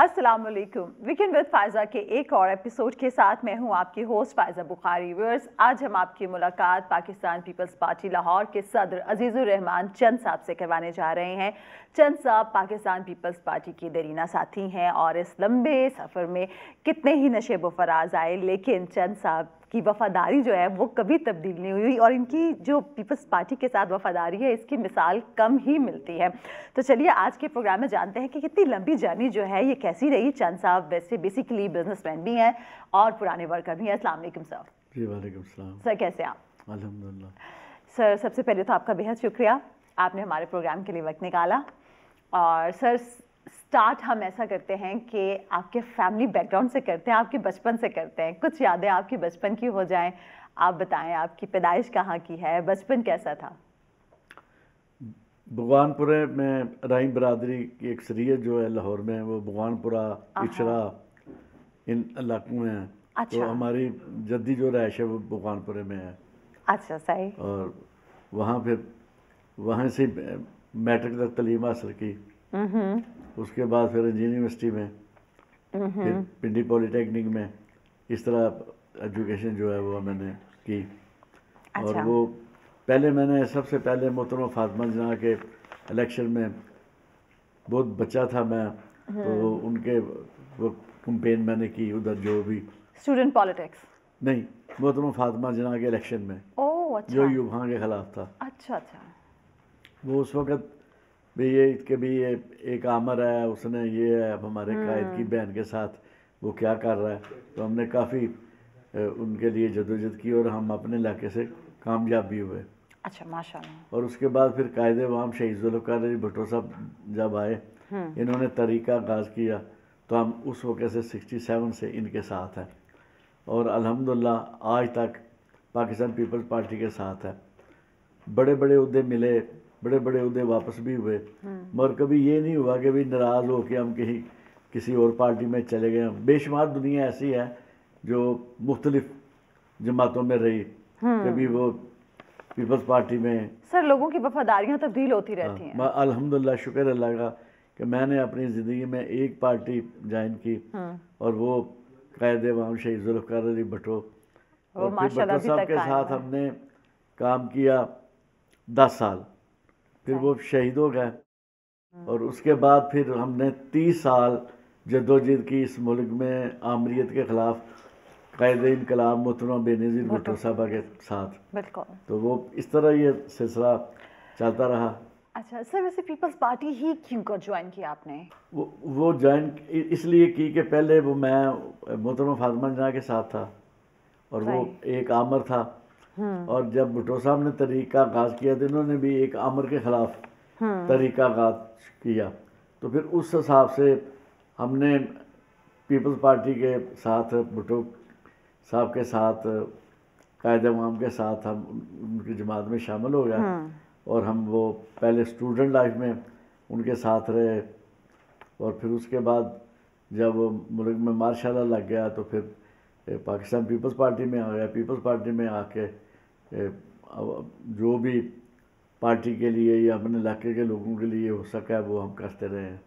अस्सलाम वालेकुम weekend with फायज़ा के एक और एपिसोड के साथ मैं हूं आपकी होस्ट फायज़ा बुखारी व्यूअर्स आज हम आपकी मुलाकात पाकिस्तान पीपल्स पार्टी लाहौर के सदर अजीज़ुर रहमान चंद साहब से करवाने जा रहे हैं चंद साहब पाकिस्तान पीपल्स पार्टी के दरीना साथी हैं और इस लंबे सफ़र में कितने ही नशे फराज आए लेकिन चंद साहब की वफादारी जो है वो कभी तब्दील नहीं हुई और इनकी जो पीपल्स पार्टी के साथ वफादारी है इसकी मिसाल कम ही मिलती है तो चलिए आज के प्रोग्राम में जानते हैं कि कितनी लंबी जर्नी जो है ये कैसी रही चंद साहब वैसे बेसिकली बिजनेसमैन भी हैं और पुराने वर्कर भी हैं असल सर जी वालेकुम सर कैसे आप अलहमदिल्ला सर सबसे पहले तो आपका बेहद शुक्रिया आपने हमारे प्रोग्राम के लिए वक्त निकाला और सर स्टार्ट हम ऐसा करते हैं कि आपके फैमिली बैकग्राउंड से करते हैं आपके बचपन से करते हैं कुछ यादें आपकी बचपन की हो जाएं आप बताएं आपकी पैदाइश कहाँ की है बचपन कैसा था भगवानपुरे में राही बरदरी की एक शरीय जो है लाहौर में वो भगवानपुरा इचरा इन इलाकों में है तो अच्छा। तो हमारी जद्दी जो रहश है वो भगवानपुरे में है अच्छा सही और वहाँ फिर वहाँ से मैट्रिक तक तलीम हासिल की हम्म, हम्म। उसके बाद फिर इंजीनियर यूनिवर्सिटी में फिर पिंडी पॉलिटेक्निक में इस तरह एजुकेशन जो है वो मैंने की अच्छा। और वो पहले मैंने सबसे पहले मोहतरम फातमा जना के इलेक्शन में बहुत बच्चा था मैं तो हम्म। उनके वो कंपेन मैंने की उधर जो भी स्टूडेंट पॉलिटिक्स नहीं मोहतरम फातमा जना के इलेक्शन में ओ, अच्छा। जो युवा के खिलाफ था अच्छा अच्छा वो उस वक्त भाई ये कि भी ये एक आमर है उसने ये है अब हमारे हम्म। कायद की बहन के साथ वो क्या कर रहा है तो हमने काफ़ी उनके लिए जदोजहद की और हम अपने इलाके से कामयाब भी हुए अच्छा माशाल्लाह और उसके बाद फिर कायद वाम शहीद जुल्फ़ार अली साहब जब आए हम्म। इन्होंने तरीका आगाज़ किया तो हम उस वक़्त से 67 से इनके साथ हैं और अल्हम्दुलिल्लाह आज तक पाकिस्तान पीपल्स पार्टी के साथ है बड़े बड़े उद्दे मिले बड़े बड़े उदे वापस भी हुए हाँ। मगर कभी ये नहीं हुआ कि भाई नाराज़ हो के हम कहीं किसी और पार्टी में चले गए बेशुमार दुनिया ऐसी है जो मुख्तलिफ जमातों में रही हाँ। कभी वो पीपल्स पार्टी में सर लोगों की वफादारियाँ तब्दील होती हाँ, रहती हैं अल्हम्दुलिल्लाह शुक्र अल्लाह का कि मैंने अपनी ज़िंदगी में एक पार्टी ज्वाइन की और वो कायद वाम शहीद जुल्फ़ार अली भट्टो और भट्टो साहब के साथ हमने काम किया दस साल फिर वो शहीद हो गए और hmm. उसके बाद फिर हमने तीस साल जदोजहद की इस मुल्क में आमरीत के ख़िलाफ़ कायद इनकलाब मोहतरम बेनज़ीर भुट्टो साहबा के साथ बिल्कुल तो वो इस तरह ये सिलसिला चलता रहा अच्छा सर वैसे पीपल्स पार्टी ही क्यों कर ज्वाइन किया आपने वो वो ज्वाइन इसलिए की कि पहले वो मैं मोहतरमा फातमा जहाँ के साथ था और वो एक आमर था हम्म। और जब भुटो साहब ने तरीका आगाज किया तो इन्होंने भी एक आमर के खिलाफ हम्म। तरीका गाज किया तो फिर उस हिसाब से हमने पीपल्स पार्टी के साथ भुटो साहब के साथ कायद अवाम के साथ हम उनकी जमात में शामिल हो गया हम्म। और हम वो पहले स्टूडेंट लाइफ में उनके साथ रहे और फिर उसके बाद जब मुल्क में मार्शाला लग गया तो फिर पाकिस्तान पीपल्स पार्टी में आ गया पीपल्स पार्टी में आके जो भी पार्टी के लिए या अपने इलाके के लोगों के लिए हो सका है वो हम करते रहे हैं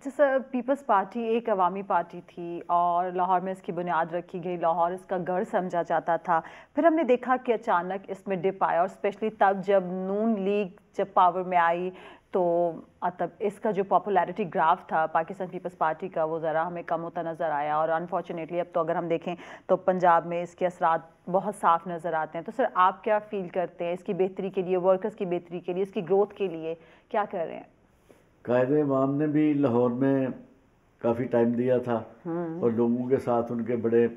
अच्छा सर पीपल्स पार्टी एक अवामी पार्टी थी और लाहौर में इसकी बुनियाद रखी गई लाहौर इसका गढ़ समझा जाता था फिर हमने देखा कि अचानक इसमें डिप आया और स्पेशली तब जब नून लीग जब पावर में आई तो तब इसका जो पॉपुलैरिटी ग्राफ था पाकिस्तान पीपल्स पार्टी का वो ज़रा हमें कम होता नज़र आया और अनफॉर्चुनेटली अब तो अगर हम देखें तो पंजाब में इसके असरा बहुत साफ नज़र आते हैं तो सर आप क्या फ़ील करते हैं इसकी बेहतरी के लिए वर्कर्स की बेहतरी के लिए इसकी ग्रोथ के लिए क्या कर रहे हैं कायद इमाम ने भी लाहौर में काफ़ी टाइम दिया था हम्म। और लोगों के साथ उनके बड़े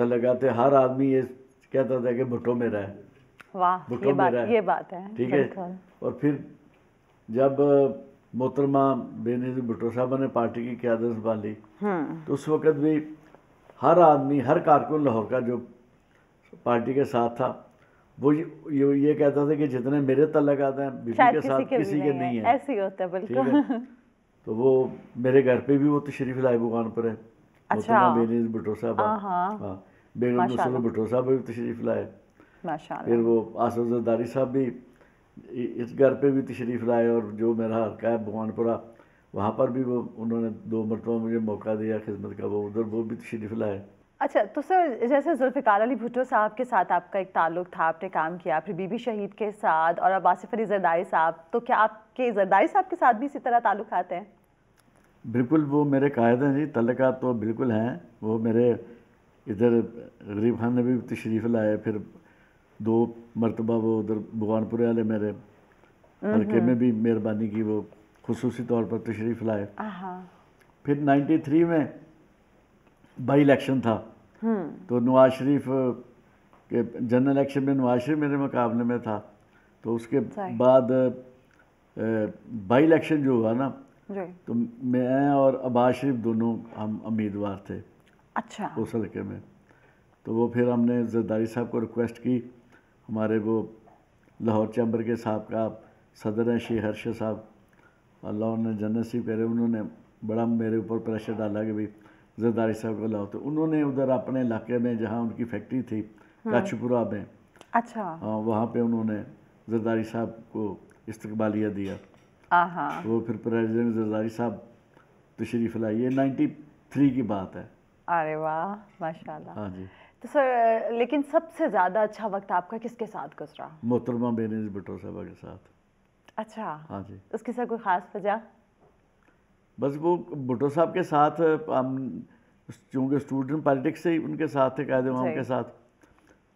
थे हर आदमी ये कहता था कि भुट्टो मेरा है भुट्टो मेरा बात ये बात है ठीक है और फिर जब मोहतरमा बेनजी भुट्टो साहबा ने पार्टी की क्यादत संभाली हम्म। तो उस वक़्त भी हर आदमी हर कारकुन लाहौर का जो पार्टी के साथ था वो ये ये कहता था कि जितने मेरे तलक आते हैं बीबी के साथ किसी के, किसी के नहीं है ऐसे ही होता है बिल्कुल तो वो मेरे घर पे भी वो तशरीफ लाए बुकान पर है तो अच्छा साहब हाँ, बेगम नसर साहब भी तशरीफ लाए फिर वो आसफ जरदारी साहब भी इस घर पे भी तशरीफ लाए और जो मेरा हल्का है भगवानपुरा वहाँ पर भी वो उन्होंने दो मरतबा मुझे मौका दिया खिदमत का वो उधर वो भी तशरीफ लाए अच्छा तो सर जैसे जुल्फ़िकार अली भुट्टो साहब के साथ आपका एक ताल्लुक था आपने काम किया फिर बीबी शहीद के साथ और अब आसिफ अली जरदारी साहब तो क्या आपके जरदारी साहब के साथ भी इसी तरह ताल्लुक आते हैं बिल्कुल वो मेरे कायदे हैं जी तल्लक तो बिल्कुल हैं वो मेरे इधर गरीब खान ने भी तशरीफ़ लाए फिर दो मरतबा वो उधर भगवानपुर वाले मेरे हम्म, हल्के हम्म। में भी मेहरबानी की वो खसूसी तौर पर तशरीफ़ लाए फिर थ्री में बाई इलेक्शन था हम्म। तो नवाज शरीफ के जनरल इलेक्शन में नवाज शरीफ मेरे मुकाबले में था तो उसके बाद बाई इलेक्शन जो हुआ ना तो मैं और अबाज शरीफ दोनों हम उम्मीदवार थे अच्छा उस हल्के में तो वो फिर हमने जरदारी साहब को रिक्वेस्ट की हमारे वो लाहौर चैम्बर के साहब का सदर हैं शेख हर्ष साहब अल्लाह ने जन्नत सिंह कह रहे उन्होंने बड़ा मेरे ऊपर प्रेशर डाला कि भाई जरदारी साहब को लाओ तो उन्होंने उधर अपने इलाके में जहाँ उनकी फैक्ट्री थी कच्छपुरा हम्म। में अच्छा हाँ, वहाँ पे उन्होंने जरदारी साहब को इस्तबालिया दिया वो फिर प्रेजिडेंट जरदारी साहब तशरीफ लाई ये नाइन्टी थ्री की बात है अरे वाह माशाल्लाह हाँ जी तो सर लेकिन सबसे ज़्यादा अच्छा वक्त आपका किसके साथ गुजरा मोहतरमा बेनज भुटो साहबा के साथ अच्छा हाँ जी उसके साथ कोई ख़ास वजह बस वो भुटो साहब के साथ हम चूँकि स्टूडेंट पॉलिटिक्स से ही उनके साथ थे कायदे माम के साथ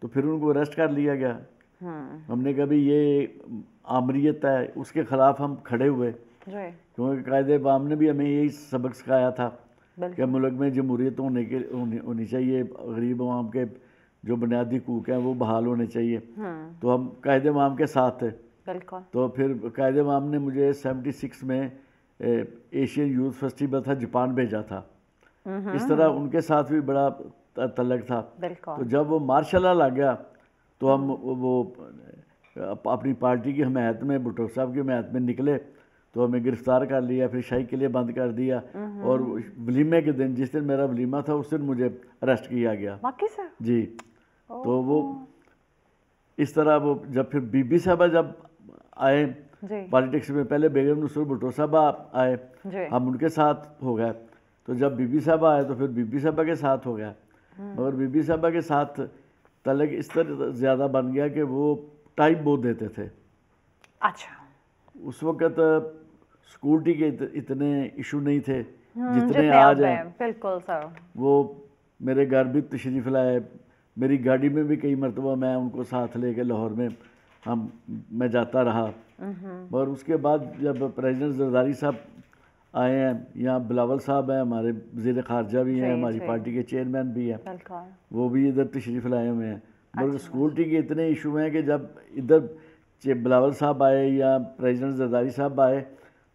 तो फिर उनको अरेस्ट कर लिया गया हाँ। हमने कभी ये आमरीत है उसके खिलाफ हम खड़े हुए क्योंकि कायदे बाम ने भी हमें यही सबक सिखाया था कि मुल्क में जमहूरियत होने के होनी, होनी चाहिए गरीब आवाम के जो बुनियादी कूक हैं वो बहाल होने चाहिए हाँ। तो हम कायदे माम के साथ थे तो फिर कायदे माम ने मुझे सेवेंटी सिक्स में एशियन यूथ फेस्टिवल था जापान भेजा था इस तरह उनके साथ भी बड़ा तलक था तो जब वो मार्शल आ गया तो हम हम्म। वो अपनी पार्टी की हमायत में भुट्टो साहब की हमायत में निकले तो हमें गिरफ्तार कर लिया फिर शाही के लिए बंद कर दिया और वलीमे के दिन जिस दिन मेरा वलीमा था उस दिन मुझे अरेस्ट किया गया जी तो वो इस तरह वो जब फिर बीबी साहबा जब आए पॉलिटिक्स में पहले बेगम नसर भुटो साहब आए हम उनके साथ हो गए तो जब बीबी साहबा आए तो फिर बीबी साहबा के साथ हो गया हम्म। मगर बीबी साहबा के साथ तलक इस तरह ज़्यादा बन गया कि वो टाइम बहुत देते थे अच्छा उस वक्त सिक्योरिटी के इतने इशू नहीं थे हम्म, जितने आज हैं बिल्कुल सर वो मेरे घर भी तशरीफ लाए मेरी गाड़ी में भी कई मरतबा मैं उनको साथ लेके लाहौर में हम मैं जाता रहा और mm-hmm. उसके बाद जब प्रेजिडेंट जरदारी साहब आए हैं यहाँ बिलावल साहब हैं हमारे वजीर खारजा भी हैं हमारी पार्टी के चेयरमैन भी हैं वो भी इधर तशरीफ लाए हुए हैं मगर अच्छा। सिक्योरिटी के इतने इशू हैं कि जब इधर बिलावल साहब आए या प्रेजिडेंट जरदारी साहब आए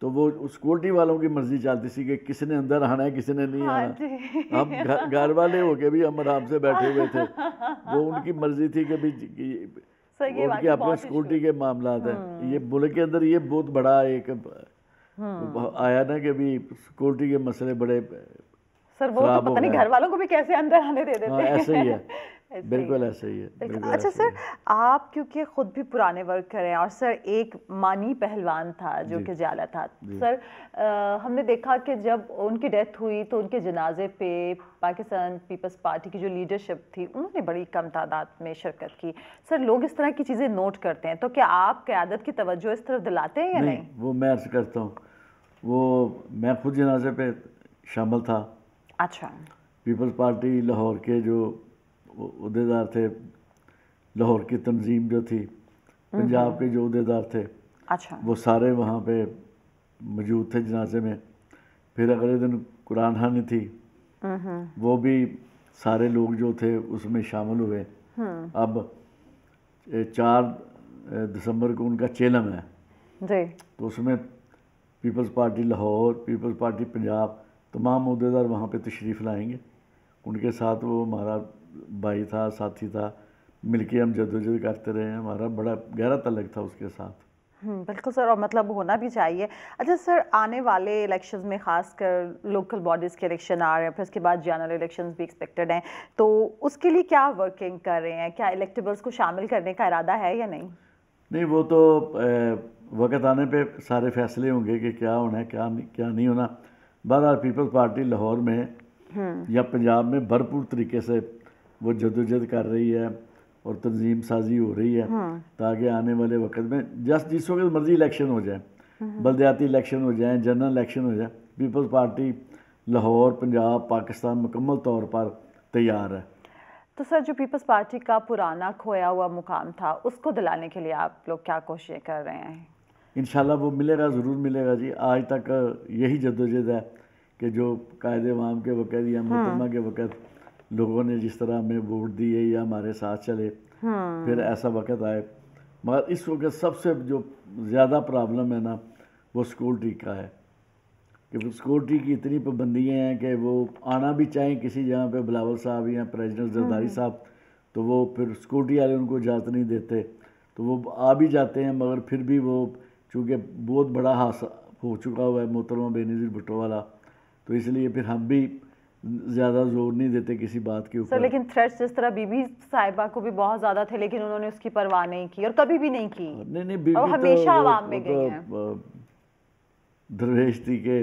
तो वो सिक्योरिटी वालों की मर्जी चलती थी कि किसने अंदर आना है किसने नहीं हाँ आना हम घर वाले होके भी हम आराम से बैठे हुए थे वो उनकी मर्जी थी कि भी सही है अपने सिक्योरिटी के मामला है हम्म। ये मुल्क के अंदर ये बहुत बड़ा एक हम्म। आया ना कि अभी सिक्योरिटी के मसले बड़े सर वो तो पता नहीं घर वालों को भी कैसे अंदर आने दे हाँ, देते हैं ऐसे ही है बिल्कुल ऐसे ही है अच्छा सर आप क्योंकि खुद भी पुराने वर्क करें और सर एक मानी पहलवान था जो कि जाला था सर आ, हमने देखा कि जब उनकी डेथ हुई तो उनके जनाजे पे पाकिस्तान पीपल्स पार्टी की जो लीडरशिप थी उन्होंने बड़ी कम तादाद में शिरकत की सर लोग इस तरह की चीज़ें नोट करते हैं तो क्या आप क्यादत की तवज्जो इस तरफ दिलाते हैं या नहीं, नहीं? वो मैं अर्ज करता हूँ वो मैं खुद जनाजे पे शामिल था अच्छा पीपल्स पार्टी लाहौर के जो अहदेदार थे लाहौर की तंजीम जो थी पंजाब हम्म। के जो अहदेदार थे अच्छा वो सारे वहाँ पे मौजूद थे जनाजे में फिर अगले दिन कुरान हानि थी हम्म। वो भी सारे लोग जो थे उसमें शामिल हुए हम्म। अब चार दिसंबर को उनका चेलम है जी तो उसमें People's Party Lahore People's Party Punjab तमाम अहदेदार वहाँ पे तशरीफ़ लाएंगे उनके साथ वो हमारा भाई था साथी था मिलके हम जदोजहद करते रहे हमारा बड़ा गहरा तलक था उसके साथ हम्म, बिल्कुल सर और मतलब होना भी चाहिए अच्छा सर आने वाले इलेक्शंस में खासकर लोकल बॉडीज़ के इलेक्शन आ रहे हैं फिर उसके बाद जनरल इलेक्शंस भी एक्सपेक्टेड हैं तो उसके लिए क्या वर्किंग कर रहे हैं क्या इलेक्टेबल्स को शामिल करने का इरादा है या नहीं नहीं वो तो वक्त आने पर सारे फैसले होंगे कि क्या होना है क्या नहीं क्या नहीं होना बहरहाल पीपल्स पार्टी लाहौर में हम्म। या पंजाब में भरपूर तरीके से वो जदोजहद कर रही है और तंजीम साजी हो रही है हाँ। ताकि आने वाले वक्त में जस्ट जिस वक्त मर्जी इलेक्शन हो जाए हम्म। बलदयाती इलेक्शन हो जाए जनरल इलेक्शन हो जाए पीपल्स पार्टी लाहौर पंजाब पाकिस्तान मुकम्मल तौर पर तैयार है तो सर जो पीपल्स पार्टी का पुराना खोया हुआ मुकाम था उसको दिलाने के लिए आप लोग क्या कोशिशें कर रहे हैं इन वो मिलेगा ज़रूर मिलेगा जी आज तक यही जदोजहद है कि जो कायदे वाम के वक़्त या हाँ। मुकदमा के वक़्त लोगों ने जिस तरह हमें वोट दिए या हमारे साथ चले हाँ। फिर ऐसा वक्त आए मगर इस वक्त सबसे जो ज़्यादा प्रॉब्लम है ना वो सिक्योरिटी का है कि सिक्योरिटी की इतनी पाबंदियाँ हैं कि वो आना भी चाहें किसी जगह पे बिलावल साहब या प्रेजिडेंट जरदारी हाँ। साहब तो वो फिर सिक्योरिटी वाले उनको इजाज़त नहीं देते तो वो आ भी जाते हैं मगर फिर भी वो चूँकि बहुत बड़ा हादसा हो चुका हुआ है मोहतरमा बेनज़ीर भुट्टो वाला तो इसलिए फिर हम भी ज्यादा जोर नहीं देते किसी बात के ऊपर लेकिन थ्रेट्स जिस तरह बीबी साहिबा को भी बहुत ज्यादा थे लेकिन उन्होंने उसकी परवाह नहीं की और कभी भी नहीं की नहीं नहीं बीबी तो, हमेशा तो, आवाम में गई हैं दरवेश थी के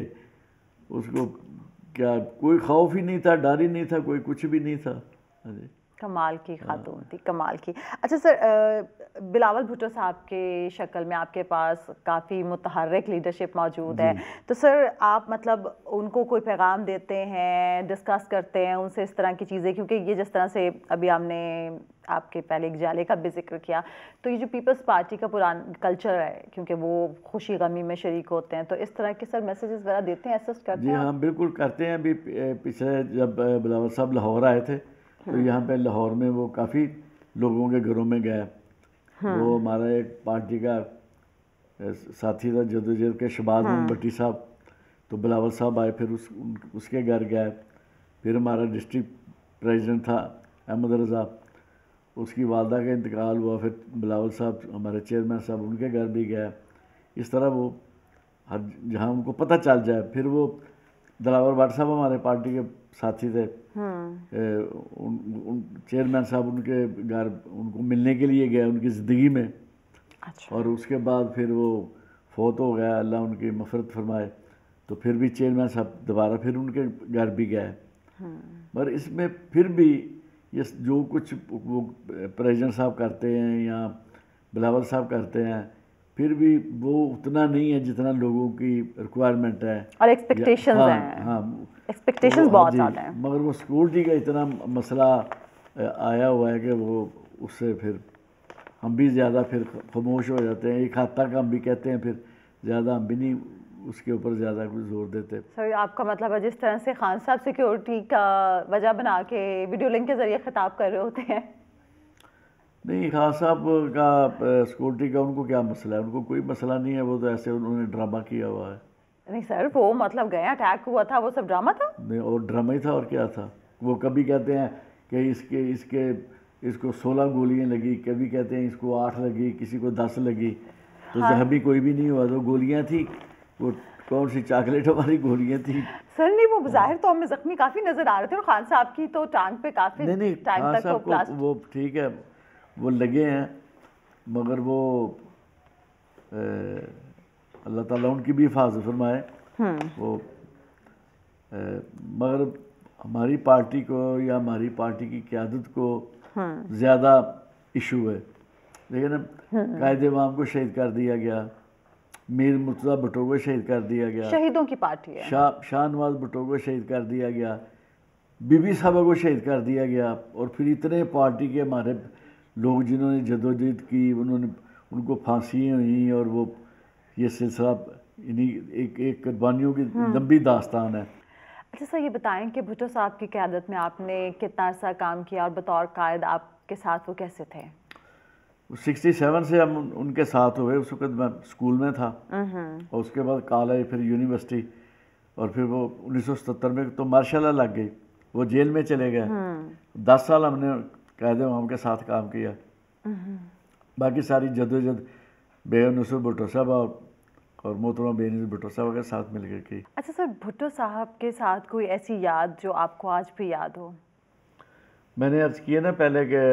उसको क्या कोई खौफ ही नहीं था डर ही नहीं था कोई कुछ भी नहीं था कमाल की हाँ। खातून थी कमाल की अच्छा सर आ, बिलावल भुट्टो साहब के शक्ल में आपके पास काफ़ी मुतहरक लीडरशिप मौजूद है तो सर आप मतलब उनको कोई पैगाम देते हैं डिस्कस करते हैं उनसे इस तरह की चीज़ें क्योंकि ये जिस तरह से अभी हमने आपके पहले एक जाले का भी जिक्र किया तो ये जो पीपल्स पार्टी का पुरान कल्चर है क्योंकि वो खुशी गमी में शरीक होते हैं तो इस तरह के सर मैसेजेस वगैरह देते हैं असिस्ट करते हैं हाँ बिल्कुल करते हैं अभी पिछले जब बिलावल साहब लाहौर आए थे तो हाँ। यहाँ पे लाहौर में वो काफ़ी लोगों के घरों में गए हाँ। वो हमारा एक पार्टी का साथी था जदोजहद के शबाज हाँ। भट्टी साहब तो बिलावल साहब आए फिर उस उसके घर गए फिर हमारा डिस्ट्रिक्ट प्रेसिडेंट था अहमद रज़ा उसकी वालदा का इंतकाल हुआ फिर बिलावल साहब हमारे चेयरमैन साहब उनके घर भी गया इस तरह वो हर जहाँ उनको पता चल जाए फिर वो दलावर भट्ट साहब हमारे पार्टी के साथी थे हाँ। उन, उन चेयरमैन साहब उनके घर उनको मिलने के लिए गए उनकी ज़िंदगी में अच्छा। और उसके बाद फिर वो फोत हो गया अल्लाह उनकी मफरत फरमाए तो फिर भी चेयरमैन साहब दोबारा फिर उनके घर भी गए हाँ। पर इसमें फिर भी ये जो कुछ वो प्रेजिडेंट साहब करते हैं या बिलावल साहब करते हैं फिर भी वो उतना नहीं है जितना लोगों की रिक्वायरमेंट है और एक्सपेक्टेशंस हाँ, हैं हाँ एक्सपेक्टेशन हाँ बहुत ज़्यादा हैं मगर वो सिक्योरिटी का इतना मसला आया हुआ है कि वो उससे फिर हम भी ज़्यादा फिर खामोश हो जाते हैं एक हद तक हम भी कहते हैं फिर ज़्यादा हम भी नहीं उसके ऊपर ज़्यादा कुछ जोर देते सर आपका मतलब है जिस तरह से खान साहब सिक्योरिटी का वजह बना के वीडियो लिंक के ज़रिए ख़िताब कर रहे होते हैं नहीं खान साहब का सिक्योरिटी का उनको क्या मसला है उनको कोई मसला नहीं है वो तो ऐसे उन्होंने ड्रामा किया हुआ है नहीं सर वो मतलब गया अटैक हुआ था वो सब ड्रामा था नहीं और ड्रामा ही था और क्या था वो कभी कहते हैं कि इसके इसके इसको सोलह गोलियां लगी कभी कहते हैं इसको आठ लगी किसी को दस लगी तो हाँ। भी कोई भी नहीं हुआ तो गोलियां थी वो कौन सी चॉकलेट वाली गोलियां थी सर नहीं वो जाहिर तो हमें जख्मी काफ़ी नज़र आ रहे थे और खान साहब की तो टांग पे काफ़ी नहीं नहीं खान साहब वो ठीक है वो लगे हैं मगर वो अल्लाह ताला उनकी भी हिफाजत फरमाए हम्म। वो ए, मगर हमारी पार्टी को या हमारी पार्टी की क्यादत को हम्म। ज़्यादा इशू है लेकिन हम्म। कायद इमाम को शहीद कर दिया गया मीर मुर्तज़ा बटोगा शहीद कर दिया गया शहीदों की पार्टी है शाह शाहनवाज नवाज शहीद कर दिया गया बीबी साहबा को शहीद कर दिया गया और फिर इतने पार्टी के हमारे लोग जिन्होंने जदोजहद की उन्होंने उनको फांसी हुई और वो ये सिलसिला इन्हीं एक एक कुर्बानियों की हाँ। लंबी दास्तान है अच्छा सर ये बताएं कि भुटो साहब की क्यादत में आपने कितना अर्सा काम किया और बतौर कायद आपके साथ वो कैसे थे सिक्सटी सेवन से हम उनके साथ हुए उस वक्त मैं स्कूल में था हम्म। और उसके बाद कॉलेज फिर यूनिवर्सिटी और फिर वो सतर में तो मार्शल लग गई वो जेल में चले गए हम्म। दस साल हमने कैद हम के साथ काम किया हम्म। बाकी सारी जदोजद बेगम नसर भुटो साहब और और मोहतरमा बेनी भुट्टो साहब के साथ मिल कर की अच्छा सर भुट्टो साहब के साथ कोई ऐसी याद जो आपको आज भी याद हो मैंने अर्ज किया ना पहले के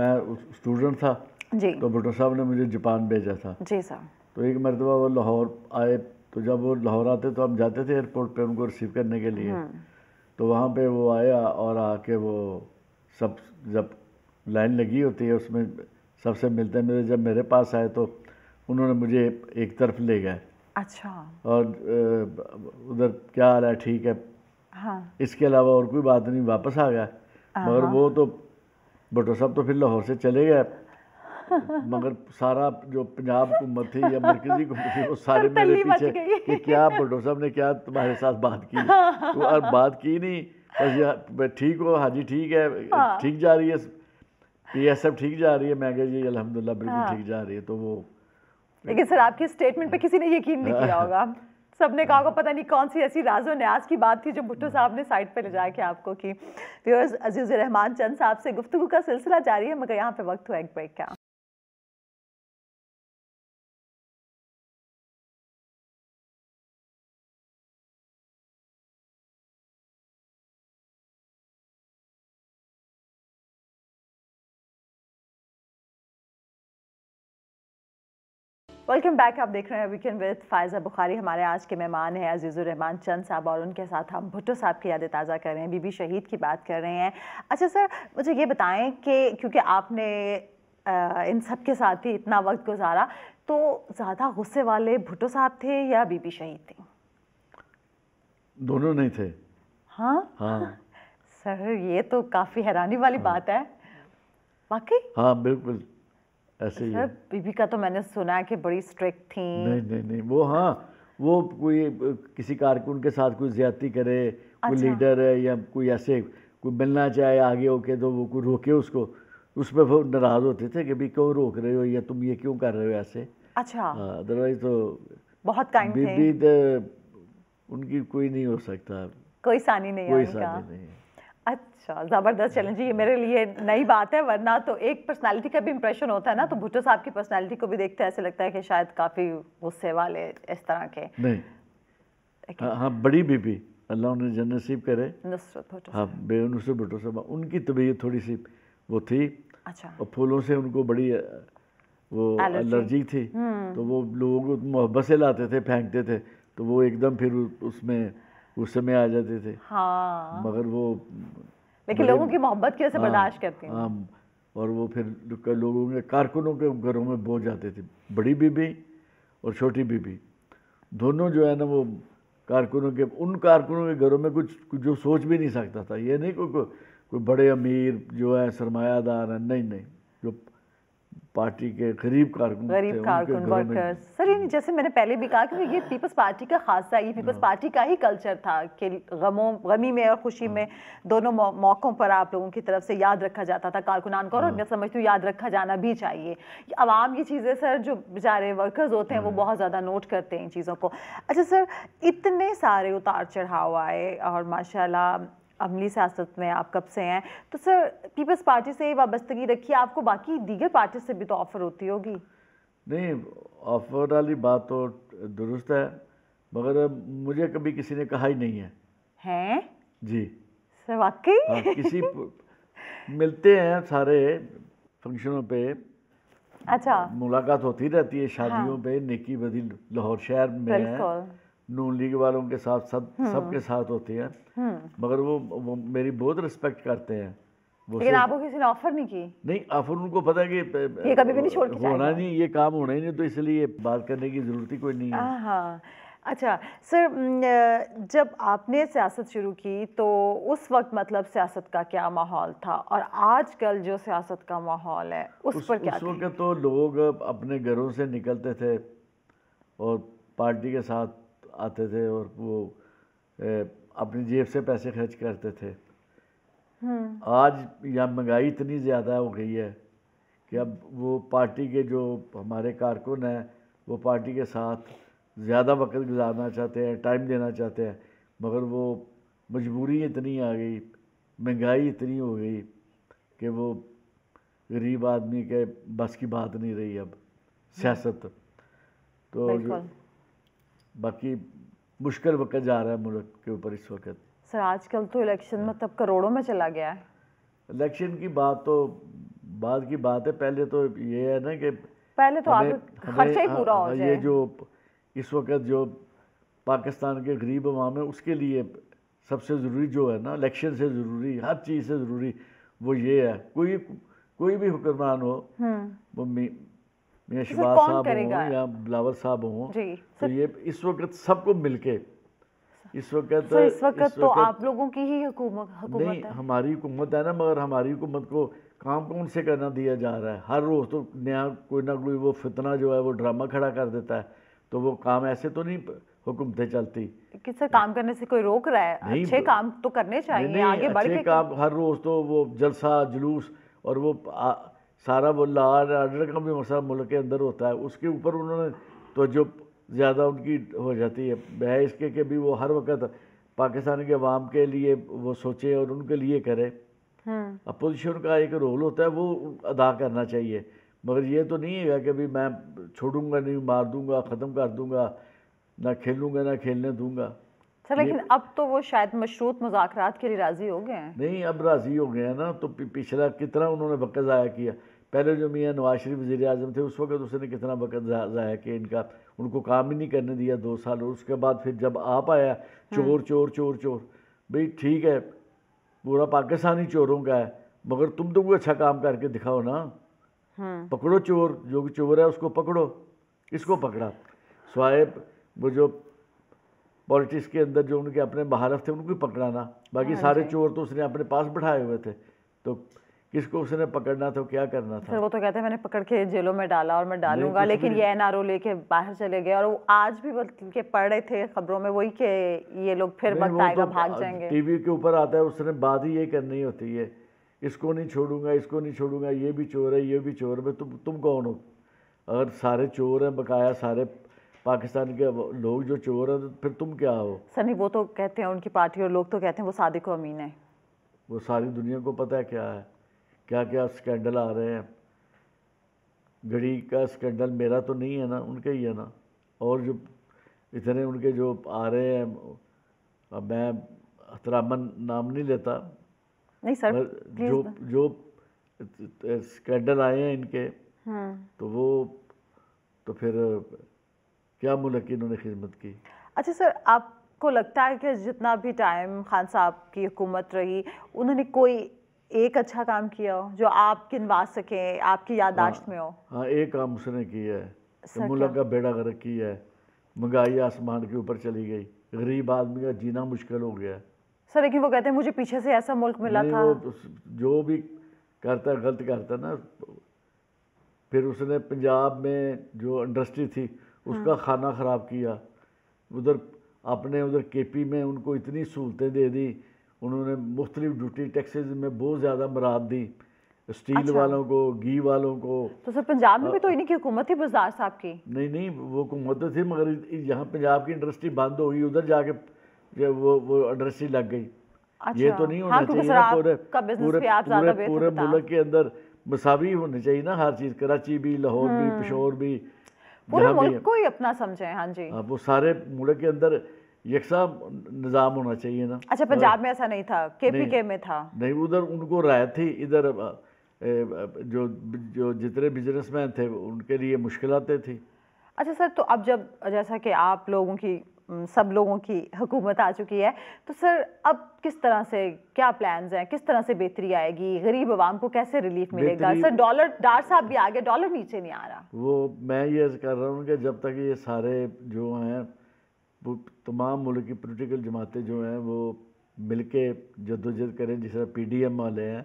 मैं स्टूडेंट था जी तो भुट्टो साहब ने मुझे जापान भेजा था जी सर तो एक मरतबा वो लाहौर आए तो जब वो लाहौर आते तो हम जाते थे एयरपोर्ट पे उनको रिसीव करने के लिए हम्म। तो वहाँ पे वो आया और आके वो सब जब लाइन लगी होती है उसमें सबसे मिलते मिलते जब मेरे पास आए तो उन्होंने मुझे एक तरफ ले गए अच्छा और उधर क्या आ रहा है ठीक है हाँ। इसके अलावा और कोई बात नहीं वापस आ गया हाँ, मगर हाँ। वो तो बटो साहब तो फिर लाहौर से चले गए मगर सारा जो पंजाब हुकूमत थी या मरकजी हुकूमत वो सारे मेरे पीछे कि क्या भुट्टो साहब ने क्या तुम्हारे साथ बात की हाँ, तो और बात की नहीं बस ठीक हो हाजी ठीक है ठीक जा रही है पी एस एफ ठीक जा रही है मैं कह जी अलहमदिल्ला बिल्कुल ठीक जा रही है तो वो लेकिन सर आपकी स्टेटमेंट पे किसी ने यकीन नहीं किया होगा सबने कहा होगा पता नहीं कौन सी ऐसी राजो न्याज की बात थी जो भुट्टो साहब ने साइड पे ले जाके आपको की व्यूअर्स अजीज़ रहमान चंद साहब से गुफ्तु का सिलसिला जारी है मगर यहाँ पे वक्त हुआ एक ब्रेक का वेलकम बैक आप देख रहे हैं वीकेंड विद फायजा बुखारी हमारे आज के मेहमान हैं अजीज़ुररहमान चंद साहब और उनके साथ हम भुट्टो साहब की यादें ताज़ा कर रहे हैं बीबी शहीद की बात कर रहे हैं अच्छा सर मुझे ये बताएं कि क्योंकि आपने आ, इन सब के साथ ही इतना वक्त गुजारा तो ज़्यादा गुस्से वाले भुट्टो साहब थे या बीबी शहीद थी दोनों नहीं थे हाँ हाँ सर ये तो काफ़ी हैरानी वाली हाँ। बात है वाकई हाँ बिल्कुल ऐसे ही बीबी का तो मैंने सुना है कि बड़ी स्ट्रिक्ट थी नहीं नहीं नहीं वो हाँ वो कोई किसी कारकुन के साथ कोई ज्यादती करे अच्छा। कोई लीडर है या कोई ऐसे कोई मिलना चाहे आगे होके तो वो कोई रोके उसको उस पर वो नाराज होते थे कि भाई क्यों रोक रहे हो या तुम ये क्यों कर रहे हो ऐसे अच्छा अदरवाइज हाँ, तो बहुत काइंड बीबी तो उनकी कोई नहीं हो सकता कोई सानी नहीं कोई सानी नहीं अच्छा ज़बरदस्त चैलेंज ये मेरे लिए नई बात है वरना तो एक पर्सनालिटी का भी इम्प्रेशन होता है ना तो भुट्टो साहब की पर्सनालिटी को भी देखते हैं ऐसे लगता है कि शायद काफ़ी गुस्से वाले इस तरह के नहीं हाँ, हाँ बड़ी बीबी अल्लाह उन्हें जन नसीब करे नुसरत भुट्टो हाँ नुसरत भुट्टो साहब उनकी तबीयत थोड़ी सी वो थी अच्छा और फूलों से उनको बड़ी वो एलर्जी थी हम्म। तो वो लोग मोहब्बत से लाते थे फेंकते थे तो वो एकदम फिर उसमें उस समय आ जाते थे हाँ मगर वो लेकिन लोगों की मोहब्बत की वजह से हाँ, बर्दाश्त करते हैं हाँ और वो फिर लोगों के कारकुनों के घरों में बोझ जाते थे बड़ी बीबी और छोटी बीबी दोनों जो है ना वो कारकुनों के उन कारकुनों के घरों में कुछ जो सोच भी नहीं सकता था ये नहीं कोई कोई बड़े अमीर जो है सरमायादार है नहीं नहीं जो पार्टी के गरीब कारकुन गरीब कारकुन वर्कर्स सर ये जैसे मैंने पहले भी कहा कि ये पीपल्स पार्टी का खासा ये पीपल्स पार्टी हाँ। का ही कल्चर था कि गमों गमी में और खुशी में हाँ। दोनों मौक़ों पर आप लोगों की तरफ से याद रखा जाता था कारकुनान को और हाँ। मैं समझती हूँ याद रखा जाना भी चाहिए आवाम ये चीज़ें सर जो बेचारे वर्कर्स होते हैं वो बहुत ज़्यादा नोट करते हैं इन चीज़ों को अच्छा सर इतने सारे उतार चढ़ाव आए और माशाला अमली सियासत में आप कब से हैं तो सर पीपल्स पार्टी से ही वाबस्तगी रखी आपको बाकी दीगर पार्टी से भी तो ऑफ़र होती होगी नहीं ऑफ़र वाली बात तो दुरुस्त है मगर मुझे कभी किसी ने कहा ही नहीं है हैं जी सर वाकई हाँ, किसी मिलते हैं सारे फंक्शनों पे अच्छा मुलाकात होती रहती है शादियों हाँ। पे नेकी बदी लाहौर शहर में है नून लीग वालों के साथ सब हम्म। सबके साथ होती है हम्म। मगर वो, वो मेरी बहुत रिस्पेक्ट करते हैं लेकिन आपको किसी ने ऑफर नहीं की नहीं ऑफर उनको पता है कि ये कभी भी नहीं छोड़ होना नहीं ये काम होना ही नहीं तो इसलिए बात करने की ज़रूरत ही कोई नहीं है अच्छा सर जब आपने सियासत शुरू की तो उस वक्त मतलब सियासत का क्या माहौल था और आजकल जो सियासत का माहौल है उस, उस पर क्या उस वक्त तो लोग अपने घरों से निकलते थे और पार्टी के साथ आते थे और वो अपनी जेब से पैसे खर्च करते थे हम्म। आज यहाँ महंगाई इतनी ज़्यादा हो गई है कि अब वो पार्टी के जो हमारे कारकुन हैं वो पार्टी के साथ ज़्यादा वक्त गुजारना चाहते हैं टाइम देना चाहते हैं मगर वो मजबूरी इतनी आ गई महंगाई इतनी हो गई कि वो गरीब आदमी के बस की बात नहीं रही अब सियासत तो बाकी मुश्किल वक्त जा रहा है मुल्क के ऊपर इस वक्त सर आजकल तो इलेक्शन मतलब करोड़ों में चला गया है इलेक्शन की बात तो बाद की बात है पहले तो ये है ना कि पहले तो हमें, खर्चा ही पूरा हो हाँ, हाँ, जाए ये जो इस वक्त जो पाकिस्तान के गरीब अवाम है उसके लिए सबसे ज़रूरी जो है ना इलेक्शन से ज़रूरी हर चीज़ से ज़रूरी वो ये है कोई कोई भी हुक्मरान हो हम्म। वो मियाँ तो शिवाज साहब हों या बिलावर साहब हों तो ये इस वक्त सबको मिलके इस वक्त so, इस वक्त तो आप लोगों की ही हुकूमत नहीं है। हमारी हुकूमत है ना मगर हमारी हुकूमत को काम कौन से करना दिया जा रहा है हर रोज़ तो नया कोई ना कोई वो फितना जो है वो ड्रामा खड़ा कर देता है तो वो काम ऐसे तो नहीं हुकूमतें चलती कि सर काम करने से कोई रोक रहा है अच्छे काम तो करने चाहिए आगे बढ़ के काम हर रोज़ तो वो जलसा जुलूस और वो सारा वो लार आर्डर का भी मसला मुल्क के अंदर होता है उसके ऊपर उन्होंने जो ज़्यादा उनकी हो जाती है बह इसके कि भी वो हर वक्त पाकिस्तान के अवाम के लिए वो सोचे और उनके लिए करे हाँ। अपोजिशन का एक रोल होता है वो अदा करना चाहिए मगर ये तो नहीं है कि भाई मैं छोड़ूंगा नहीं मार दूंगा ख़त्म कर दूंगा ना खेलूंगा ना खेलने दूंगा सर लेकिन अब तो वो शायद मशरूत मुजाकर के लिए राज़ी हो गए हैं नहीं अब राज़ी हो गए हैं ना तो पिछला कितना उन्होंने वक्त ज़ाया किया पहले जो मियाँ नवाज शरीफ वज़ी अजम थे उस वक्त उसने कितना वक्त ज़ाया कि इनका उनको काम ही नहीं करने दिया दो साल और उसके बाद फिर जब आप आया हाँ। चोर चोर चोर चोर भाई ठीक है पूरा पाकिस्तान ही चोरों का है मगर तुम तो कोई अच्छा काम करके दिखाओ ना हाँ। पकड़ो चोर जो कि चोर है उसको पकड़ो इसको पकड़ा स्वाइब वो जो पॉलिटिक्स के अंदर जो उनके अपने महारफ थे उनको भी पकड़ाना बाकी हाँ सारे चोर तो उसने अपने पास बैठाए हुए थे तो इसको उसने पकड़ना तो क्या करना था वो तो कहते हैं मैंने पकड़ के जेलों में डाला और मैं डालूंगा तो लेकिन ये एन लेके बाहर चले गए और वो आज भी के पढ़ रहे थे खबरों में वही के ये लोग फिर तो भाग जाएंगे टीवी के ऊपर आता है उसने बात ही ये करनी होती है इसको नहीं छोड़ूंगा इसको नहीं छोड़ूंगा ये भी चोर है ये भी चोर है तुम तुम कौन हो अगर सारे चोर हैं बकाया सारे पाकिस्तान के लोग जो चोर हैं फिर तुम क्या हो सर वो तो कहते हैं उनकी पार्टी और लोग तो कहते हैं वो सादिक अमीन है वो सारी दुनिया को पता है क्या है क्या क्या स्कैंडल आ रहे हैं घड़ी का स्कैंडल मेरा तो नहीं है ना उनके ही है ना और जो इतने उनके जो आ रहे हैं अब मैं अतरामन नाम नहीं लेता नहीं सर जो जो स्कैंडल आए हैं इनके हाँ। तो वो तो फिर क्या मुल्क की इन्होंने खिदमत की अच्छा सर आपको लगता है कि जितना भी टाइम खान साहब की हुकूमत रही उन्होंने कोई एक अच्छा काम किया हो जो आप गिनवा सके आपकी यादाश्त हाँ, में हो हाँ एक काम उसने किया है मुल्क का बेड़ा गर्क किया है महंगाई आसमान के ऊपर चली गई गरीब आदमी का जीना मुश्किल हो गया सर लेकिन वो कहते हैं मुझे पीछे से ऐसा मुल्क मिला था वो जो भी करता गलत करता ना फिर उसने पंजाब में जो इंडस्ट्री थी उसका हाँ। खाना ख़राब किया उधर अपने उधर केपी में उनको इतनी सहूलतें दे दी उन्होंने मुख्तलिफ ड्यूटी टैक्सेस में बहुत ज़्यादा मराद दी स्टील अच्छा। वालों को घी वालों को तो सर पंजाब में भी तो इन्हीं की हुकूमत थी बाजार साहब की नहीं नहीं वो हुकूमत तो थी मगर यहाँ पंजाब की इंडस्ट्री बंद हो गई उधर जाके वो वो इंडस्ट्री लग गई अच्छा। ये तो नहीं होना हाँ, चाहिए पूरे पूरे पूरे, पूरे मुल्क के अंदर मसावी होने चाहिए ना हर चीज़ कराची भी लाहौर भी हम्म। पिशोर भी पूरे मुल्क को ही अपना समझे हाँ जी वो सारे मुल्क के अंदर यकसा निज़ाम होना चाहिए ना अच्छा पंजाब में ऐसा नहीं था के पी के में था नहीं उधर उनको राय थी इधर जो जो जितने बिजनेसमैन थे उनके लिए मुश्किल थी अच्छा सर तो अब जब जैसा कि आप लोगों की सब लोगों की हुकूमत आ चुकी है तो सर अब किस तरह से क्या प्लान्स हैं किस तरह से बेहतरी आएगी गरीब आवाम को कैसे रिलीफ मिलेगा सर डॉलर डार साहब भी आ गया डॉलर नीचे नहीं आ रहा वो मैं ये कर रहा हूँ कि जब तक ये सारे जो हैं तमाम मुल्क की पोलिटिकल जमातें जो हैं वो मिल के जदोजहद करें जिस तरह पी डी एम वाले हैं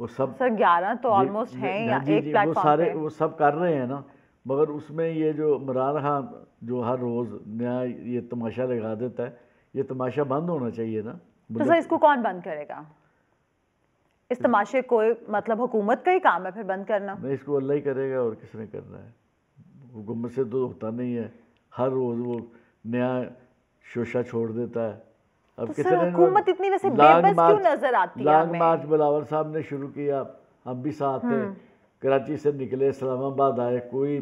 वो सब सर ग्यारह तो ऑलमोस्ट हैं या जी, एक जी, वो सारे वो सब कर रहे हैं ना मगर उसमें ये जो इमरान खान जो हर रोज़ नया ये तमाशा लगा देता है ये तमाशा बंद होना चाहिए ना तो सर इसको कौन बंद करेगा इस तमाशे को मतलब हुकूमत का ही काम है फिर बंद करना नहीं इसको अल्लाह ही करेगा और किसने करना है हुकूमत से तो होता नहीं है हर रोज़ वो नया शोशा छोड़ देता है अब तो कितने हुकूमत इतनी वैसे बेबस क्यों नजर आती है लॉन्ग मार्च बिलावर साहब ने शुरू किया हम भी साथ हैं हम्म। कराची से निकले इस्लामाबाद आए कोई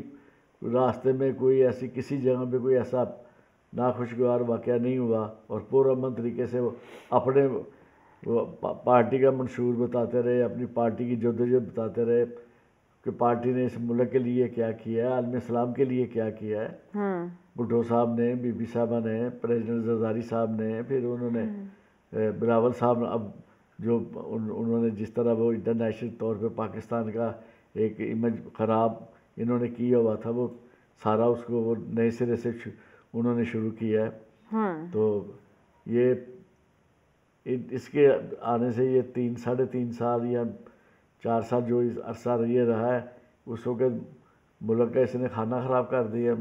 रास्ते में कोई ऐसी किसी जगह पे कोई ऐसा नाखुशगवार वाक़ नहीं हुआ और पूरा मन तरीके से वो अपने वो पार्टी का मंशूर बताते रहे अपनी पार्टी की जद्दोजहद बताते रहे कि पार्टी ने इस मुल्क के लिए क्या किया है आलम सलाम के लिए क्या किया है बुढो हम्म। साहब ने बीबी साहबा ने प्रेजिडेंट जरदारी साहब ने फिर उन्होंने हम्म। बिलावल साहब अब जो उन, उन्होंने जिस तरह वो इंटरनेशनल तौर पे पाकिस्तान का एक इमेज ख़राब इन्होंने किया हुआ था वो सारा उसको वो नए सिरे से उन्होंने शुरू किया है हाँ। तो ये इसके आने से ये तीन साढ़े तीन साल या चार साल जो इस अरसा ये रहा है उस वक्त मुल्क का इसने खाना ख़राब कर दिया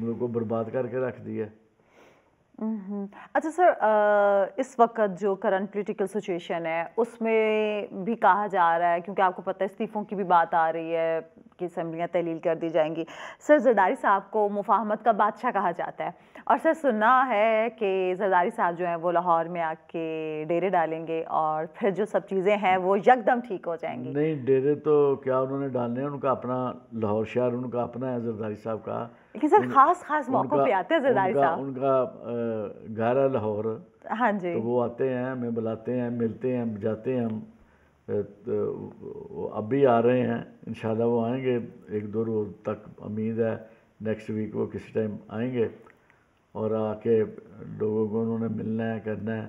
मुल्क को बर्बाद करके रख दिया हम्म। अच्छा सर इस वक्त जो करंट पॉलिटिकल सिचुएशन है उसमें भी कहा जा रहा है क्योंकि आपको पता है इस्तीफ़ों की भी बात आ रही है कि असम्बलियाँ तहलील कर दी जाएंगी सर जरदारी साहब को मुफाहमत का बादशाह कहा जाता है और सर सुना है कि जरदारी साहब जो हैं वो लाहौर में आके डेरे डालेंगे और फिर जो सब चीज़ें हैं वो यकदम ठीक हो जाएंगी नहीं डेरे तो क्या उन्होंने डालने हैं उनका अपना लाहौर शहर उनका अपना है जरदारी साहब का लेकिन सर खास खास मौक़ों पे आते हैं जरदारी साहब उनका घारा लाहौर हाँ जी तो वो आते हैं हमें बुलाते हैं मिलते हैं जाते हैं हम तो वो अब भी आ रहे हैं इन वो आएंगे एक दो रोज़ तक उम्मीद है नेक्स्ट वीक वो किसी टाइम आएंगे और आके लोगों को उन्होंने मिलना है करना है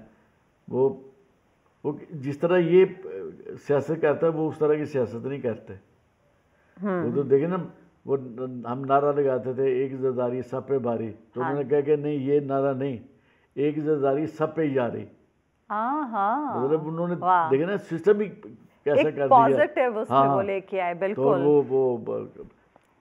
वो वो जिस तरह ये सियासत करता है वो उस तरह की सियासत नहीं करते वो हम्म। तो देखे ना वो हम नारा लगाते थे एक जदारी सब पे बारी तो हाँ। उन्होंने हाँ। कहा कि नहीं ये नारा नहीं एक जदारी सब पे यारी मतलब उन्होंने देखा ना सिस्टम ही कैसे कर दिया उसमें हाँ, हाँ। लेके आए तो बिल्कुल तो वो वो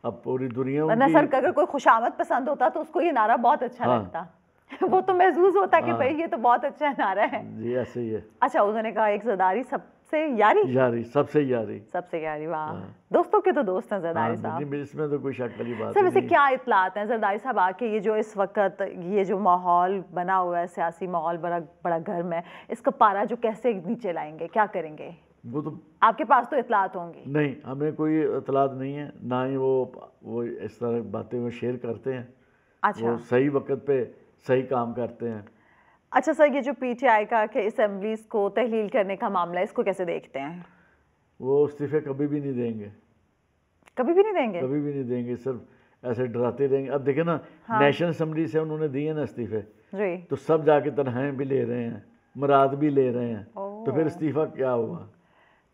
अब पूरी दुनिया वरना सर अगर कोई खुशामद पसंद होता तो उसको ये नारा बहुत अच्छा हाँ, लगता वो तो महसूस होता हाँ, कि भाई ये तो बहुत अच्छा नारा है जी ऐसे ही है अच्छा उन्होंने कहा एक जदारी सब सबसे यारी यारी सबसे यारी सबसे यारी वाह हाँ। दोस्तों के तो दोस्त हैं जरदारी हाँ, साहब इसमें तो कोई शक वाली बात सर वैसे क्या इतलात हैं जरदारी साहब आके ये जो इस वक्त ये जो माहौल बना हुआ है सियासी माहौल बड़ा बड़ा गर्म है इसका पारा जो कैसे नीचे लाएंगे क्या करेंगे वो तो आपके पास तो इतलात होंगी नहीं हमें कोई इतलात नहीं है ना ही वो वो इस तरह बातें वो शेयर करते हैं अच्छा वो सही वक्त पे सही काम करते हैं अच्छा सर ये जो पीटीआई का के असम्बलीज को तहलील करने का मामला इसको कैसे देखते हैं वो इस्तीफे कभी भी नहीं देंगे कभी भी नहीं देंगे कभी भी नहीं देंगे सर ऐसे डराते रहेंगे अब देखे ना हाँ। नेशनल असम्बली से उन्होंने दिए ना इस्तीफे तो सब जाके तनहाएं भी ले रहे हैं मराद भी ले रहे हैं तो फिर इस्तीफा क्या हुआ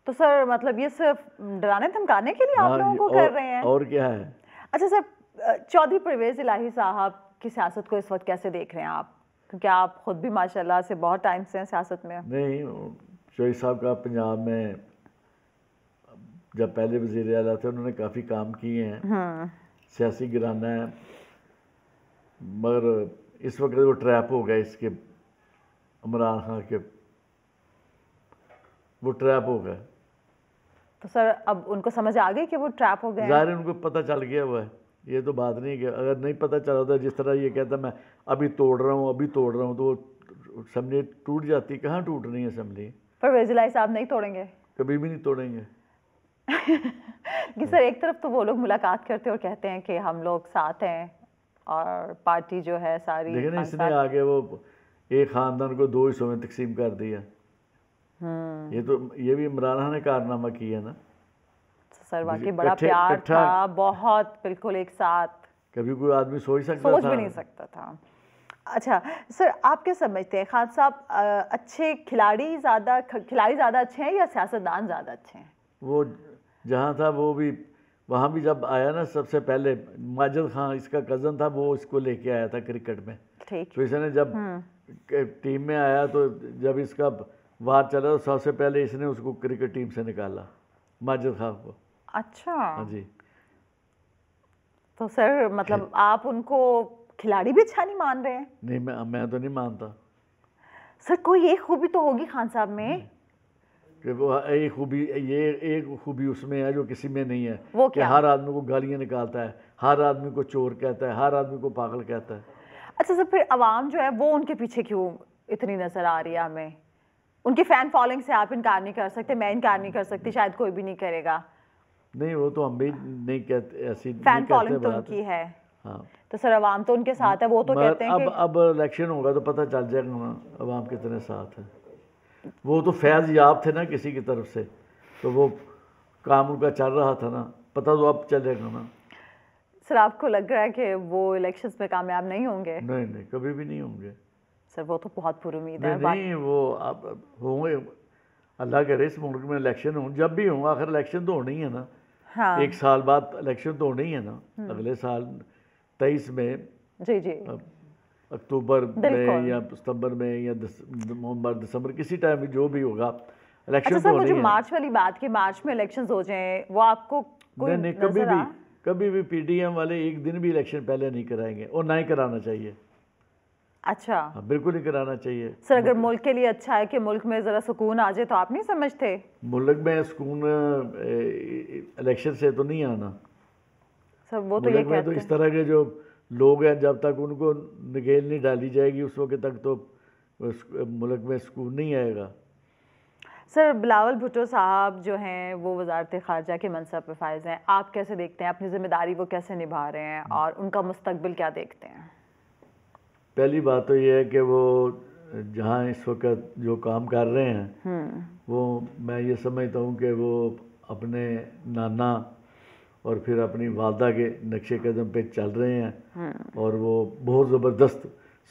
तो सर मतलब ये सिर्फ डराने धमकाने के लिए आप हाँ, लोगों को कर रहे हैं और क्या है अच्छा सर चौधरी परवेज इलाही साहब की सियासत को इस वक्त कैसे देख रहे हैं आप क्योंकि आप ख़ुद भी माशाल्लाह से बहुत टाइम से हैं सियासत में नहीं शोई साहब का पंजाब में जब पहले वजीर अला थे उन्होंने काफ़ी काम किए हैं हाँ। सियासी गिराना है मगर इस वक्त वो ट्रैप हो गया इसके इमरान खान के वो ट्रैप हो गए तो सर अब उनको समझ आ गई कि वो ट्रैप हो गया जाहिर उनको पता चल गया वो है ये तो बात नहीं कि अगर नहीं पता चला होता जिस तरह ये कहता मैं अभी तोड़ रहा हूँ अभी तोड़ रहा हूँ तो समझे टूट जाती कहाँ टूट रही है समझे पर वेजिलाई साहब नहीं तोड़ेंगे कभी भी नहीं तोड़ेंगे कि सर एक तरफ तो वो लोग मुलाकात करते और कहते हैं कि हम लोग साथ हैं और पार्टी जो है सारी लेकिन इसने आगे वो एक खानदान को दो हिस्सों में तकसीम कर दिया हम्म। ये तो ये भी इमरान खान ने कारनामा किया ना सर वाकई बड़ा कठे, प्यार कठा, था बहुत बिल्कुल एक साथ कभी कोई आदमी सोच सकता सोच था। भी नहीं सकता था अच्छा सर आप क्या समझते हैं खान साहब अच्छे खिलाड़ी ज़्यादा खिलाड़ी ज़्यादा अच्छे हैं या सियासतदान ज़्यादा अच्छे हैं वो जहाँ था वो भी वहाँ भी जब आया ना सबसे पहले माजद खान इसका कज़न था वो इसको लेके आया था क्रिकेट में तो इसने जब हम्म। टीम में आया तो जब इसका वार चला तो सबसे पहले इसने उसको क्रिकेट टीम से निकाला माजद खान को अच्छा हाँ जी तो सर मतलब आप उनको खिलाड़ी भी अच्छा नहीं मान रहे हैं नहीं मैं मैं तो नहीं मानता सर कोई एक खूबी तो होगी खान साहब में वो एक खूबी ये एक खूबी उसमें है जो किसी में नहीं है वो क्या? कि हर आदमी को गालियाँ निकालता है हर आदमी को चोर कहता है हर आदमी को पागल कहता है अच्छा सर फिर आवाम जो है वो उनके पीछे क्यों इतनी नज़र आ रही है हमें उनकी फ़ैन फॉलोइंग से आप इनकार नहीं कर सकते मैं इनकार नहीं कर सकती शायद कोई भी नहीं करेगा नहीं वो तो हम भी नहीं कहते ऐसी फैन फॉलोइंग तो उनकी है हाँ तो सर अवाम तो उनके साथ है वो तो कहते हैं अब अब इलेक्शन होगा तो पता चल जाएगा अवाम कितने साथ हैं वो तो फैज़ याब थे ना किसी की तरफ से तो वो काम उनका चल रहा था ना पता तो अब चलेगा ना सर आपको लग रहा है कि वो इलेक्शंस में कामयाब नहीं होंगे नहीं नहीं कभी भी नहीं होंगे सर वो तो बहुत पुरुद है नहीं वो आप होंगे अल्लाह के इस मुल्क में इलेक्शन हों जब भी हों आखिर इलेक्शन तो होनी है ना हाँ। एक साल बाद इलेक्शन तो होने ही है ना हम्म। अगले साल तेईस में जी जी अक्टूबर में या सितंबर में या नवंबर दिसंबर किसी टाइम में जो भी होगा इलेक्शन अच्छा तो मुझे मार्च वाली बात की मार्च में इलेक्शन हो जाए वो आपको कोई नहीं, कभी भी कभी भी पीडीएम वाले एक दिन भी इलेक्शन पहले नहीं कराएंगे और ना ही कराना चाहिए अच्छा हाँ, बिल्कुल ही कराना चाहिए सर अगर मुल्क के लिए अच्छा है कि मुल्क में ज़रा सुकून आ जाए तो आप नहीं समझते मुल्क में सुकून इलेक्शन से तो नहीं आना सर वो तो ये तो कहते तो इस तरह के जो लोग हैं जब तक उनको नगेल नहीं डाली जाएगी उस वक्त तक तो मुल्क में सुकून नहीं आएगा सर बिलावल भुट्टो साहब जो हैं वो वजारत खारजा के मनसब पर फायज हैं आप कैसे देखते हैं अपनी जिम्मेदारी वो कैसे निभा रहे हैं हम्म। और उनका मुस्तबिल क्या देखते हैं पहली बात तो ये है कि वो जहाँ इस वक्त जो काम कर रहे हैं हम्म। वो मैं ये समझता हूँ कि वो अपने नाना और फिर अपनी वालदा के नक्शे कदम पे चल रहे हैं हम्म। और वो बहुत ज़बरदस्त